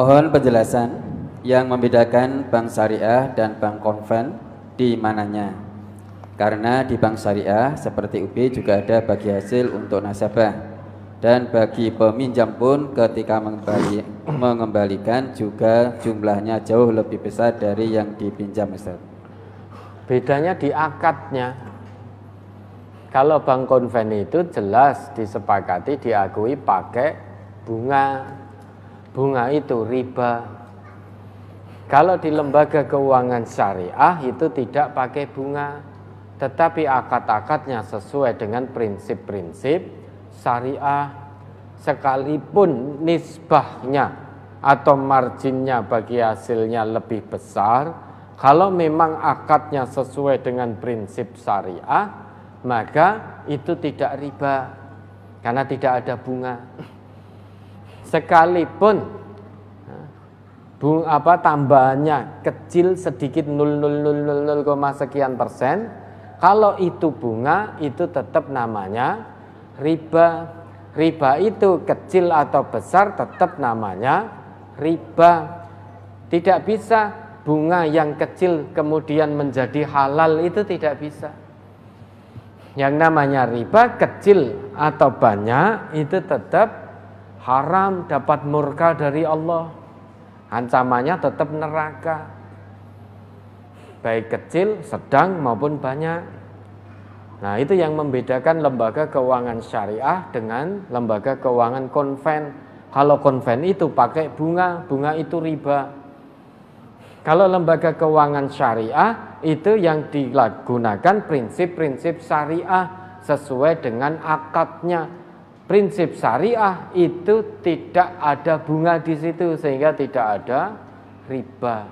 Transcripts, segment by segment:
Mohon penjelasan yang membedakan bank syariah dan bank konven di mananya. Karena di bank syariah seperti UBI juga ada bagi hasil untuk nasabah dan bagi peminjam pun ketika mengembali, mengembalikan juga jumlahnya jauh lebih besar dari yang dipinjam Ustaz. Bedanya di akadnya. Kalau bank konven itu jelas disepakati diakui pakai bunga bunga itu riba. Kalau di lembaga keuangan syariah itu tidak pakai bunga, tetapi akad-akadnya sesuai dengan prinsip-prinsip syariah sekalipun nisbahnya atau marginnya bagi hasilnya lebih besar, kalau memang akadnya sesuai dengan prinsip syariah, maka itu tidak riba karena tidak ada bunga sekalipun bu, apa tambahannya kecil sedikit 0,000 sekian persen kalau itu bunga itu tetap namanya riba riba itu kecil atau besar tetap namanya riba tidak bisa bunga yang kecil kemudian menjadi halal itu tidak bisa yang namanya riba kecil atau banyak itu tetap haram, dapat murka dari Allah. Ancamannya tetap neraka. Baik kecil, sedang maupun banyak. Nah, itu yang membedakan lembaga keuangan syariah dengan lembaga keuangan konven. Kalau konven itu pakai bunga, bunga itu riba. Kalau lembaga keuangan syariah itu yang digunakan prinsip-prinsip syariah sesuai dengan akadnya, prinsip syariah itu tidak ada bunga di situ sehingga tidak ada riba.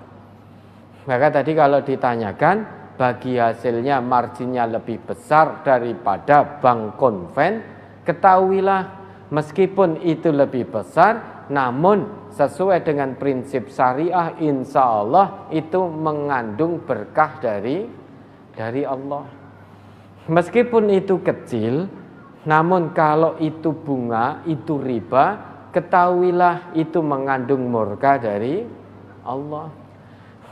Maka tadi kalau ditanyakan bagi hasilnya marginnya lebih besar daripada bank konven, ketahuilah meskipun itu lebih besar namun sesuai dengan prinsip syariah insya Allah itu mengandung berkah dari dari Allah. Meskipun itu kecil, namun kalau itu bunga, itu riba, ketahuilah itu mengandung murka dari Allah.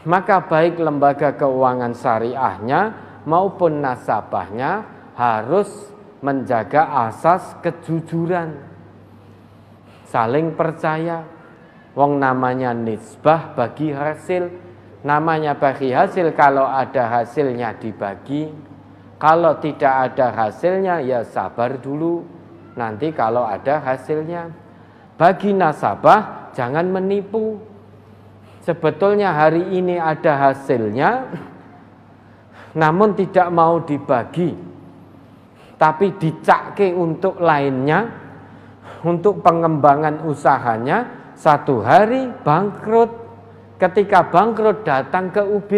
Maka baik lembaga keuangan syariahnya maupun nasabahnya harus menjaga asas kejujuran. Saling percaya. Wong namanya nisbah bagi hasil. Namanya bagi hasil kalau ada hasilnya dibagi. Kalau tidak ada hasilnya ya sabar dulu. Nanti kalau ada hasilnya. Bagi nasabah jangan menipu. Sebetulnya hari ini ada hasilnya namun tidak mau dibagi. Tapi dicake untuk lainnya untuk pengembangan usahanya satu hari bangkrut. Ketika bangkrut datang ke UB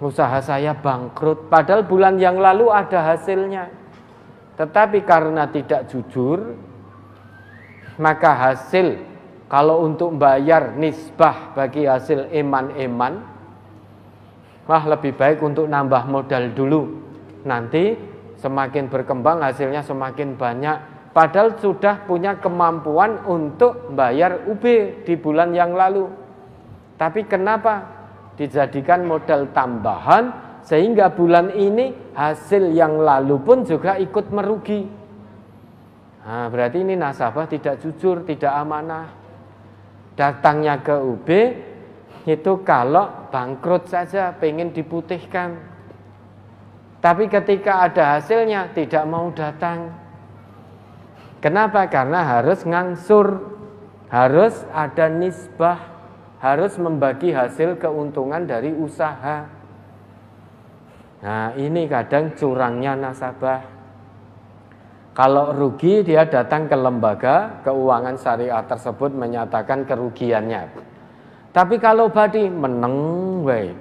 usaha saya bangkrut. Padahal bulan yang lalu ada hasilnya. Tetapi karena tidak jujur, maka hasil kalau untuk bayar nisbah bagi hasil eman-eman, mah lebih baik untuk nambah modal dulu. Nanti semakin berkembang hasilnya semakin banyak. Padahal sudah punya kemampuan untuk bayar UB di bulan yang lalu. Tapi kenapa dijadikan modal tambahan sehingga bulan ini hasil yang lalu pun juga ikut merugi. Nah, berarti ini nasabah tidak jujur, tidak amanah. Datangnya ke UB itu kalau bangkrut saja pengen diputihkan. Tapi ketika ada hasilnya tidak mau datang. Kenapa? Karena harus ngangsur, harus ada nisbah harus membagi hasil keuntungan dari usaha. Nah, ini kadang curangnya nasabah. Kalau rugi dia datang ke lembaga keuangan syariah tersebut menyatakan kerugiannya. Tapi kalau badi meneng wey.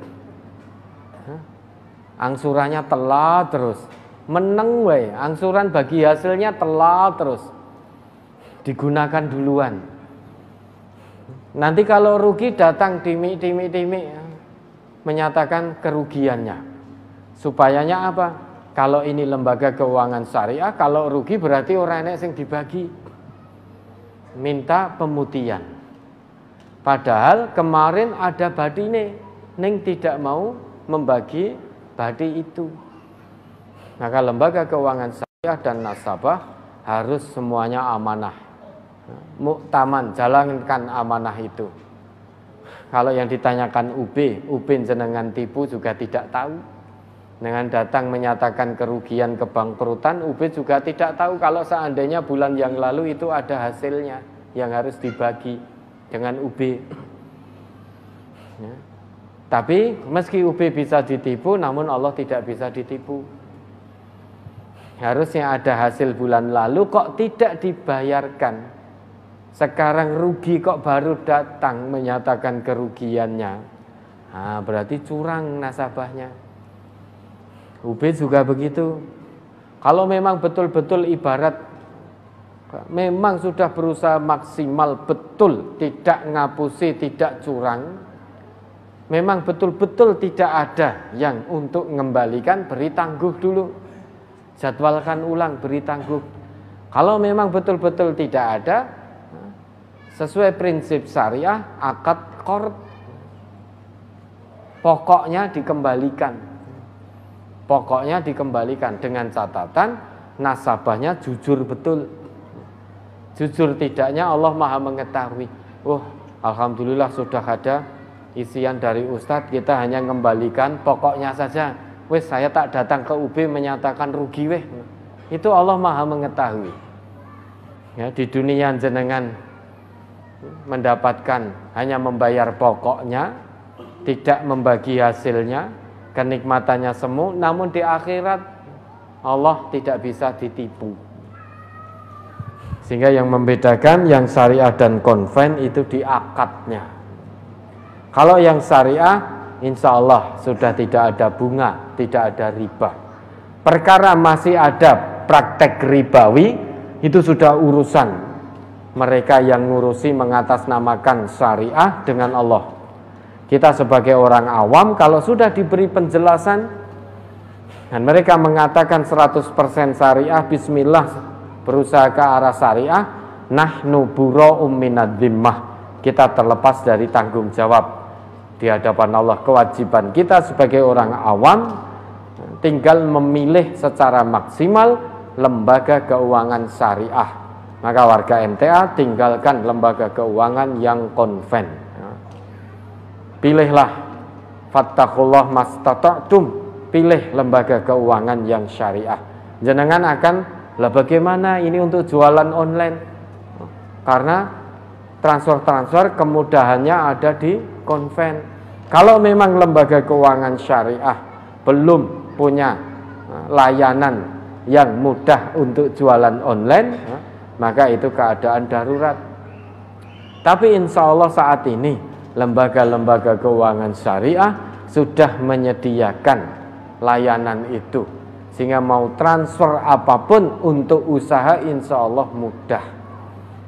Angsurannya telat terus. Meneng wey. angsuran bagi hasilnya telat terus. Digunakan duluan. Nanti kalau rugi datang timi timi timi ya. menyatakan kerugiannya. Supayanya apa? Kalau ini lembaga keuangan syariah, kalau rugi berarti orang enek yang dibagi. Minta pemutihan. Padahal kemarin ada badine neng tidak mau membagi badi itu. Maka lembaga keuangan syariah dan nasabah harus semuanya amanah Muktaman, jalankan amanah itu. Kalau yang ditanyakan UB, UB jenengan tipu juga tidak tahu. Dengan datang menyatakan kerugian kebangkrutan, UB juga tidak tahu kalau seandainya bulan yang lalu itu ada hasilnya yang harus dibagi dengan UB. Ya. Tapi meski UB bisa ditipu, namun Allah tidak bisa ditipu. Harusnya ada hasil bulan lalu, kok tidak dibayarkan sekarang rugi kok baru datang menyatakan kerugiannya. Nah, berarti curang nasabahnya. Ubed juga begitu. Kalau memang betul-betul ibarat memang sudah berusaha maksimal betul tidak ngapusi, tidak curang, memang betul-betul tidak ada yang untuk mengembalikan beri tangguh dulu. Jadwalkan ulang beri tangguh. Kalau memang betul-betul tidak ada, Sesuai prinsip syariah, akad kord pokoknya dikembalikan. Pokoknya dikembalikan dengan catatan nasabahnya jujur betul. Jujur tidaknya Allah Maha mengetahui. Oh, alhamdulillah sudah ada isian dari ustadz, kita hanya kembalikan pokoknya saja. Wes saya tak datang ke UB menyatakan rugi weh. Itu Allah Maha mengetahui. Ya, di dunia jenengan mendapatkan hanya membayar pokoknya, tidak membagi hasilnya, kenikmatannya semu, namun di akhirat Allah tidak bisa ditipu. Sehingga yang membedakan yang syariah dan konven itu di akadnya. Kalau yang syariah, insya Allah sudah tidak ada bunga, tidak ada riba. Perkara masih ada praktek ribawi, itu sudah urusan mereka yang ngurusi mengatasnamakan syariah dengan Allah. Kita sebagai orang awam kalau sudah diberi penjelasan dan mereka mengatakan 100% syariah bismillah berusaha ke arah syariah nahnu buro minad kita terlepas dari tanggung jawab di hadapan Allah kewajiban kita sebagai orang awam tinggal memilih secara maksimal lembaga keuangan syariah maka warga MTA tinggalkan lembaga keuangan yang konven. Pilihlah fattakullah mastata'tum. Pilih lembaga keuangan yang syariah. Jenengan akan lah bagaimana ini untuk jualan online? Karena transfer-transfer kemudahannya ada di konven. Kalau memang lembaga keuangan syariah belum punya eh, layanan yang mudah untuk jualan online, maka itu keadaan darurat. Tapi insya Allah saat ini lembaga-lembaga keuangan syariah sudah menyediakan layanan itu sehingga mau transfer apapun untuk usaha insya Allah mudah.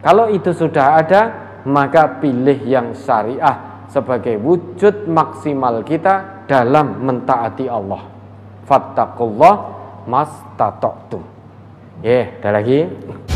Kalau itu sudah ada, maka pilih yang syariah sebagai wujud maksimal kita dalam mentaati Allah. Fattakullah mas tatoktum. Ya, yeah, ada lagi.